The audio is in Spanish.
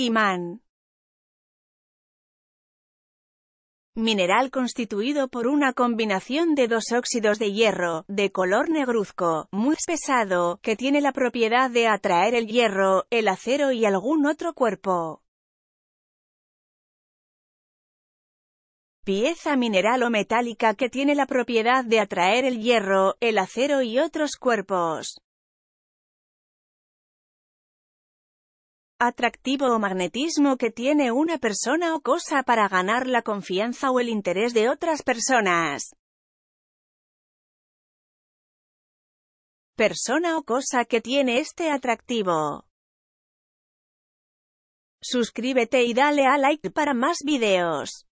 Imán. Mineral constituido por una combinación de dos óxidos de hierro, de color negruzco, muy pesado, que tiene la propiedad de atraer el hierro, el acero y algún otro cuerpo. Pieza mineral o metálica que tiene la propiedad de atraer el hierro, el acero y otros cuerpos. atractivo o magnetismo que tiene una persona o cosa para ganar la confianza o el interés de otras personas. Persona o cosa que tiene este atractivo. Suscríbete y dale a like para más videos.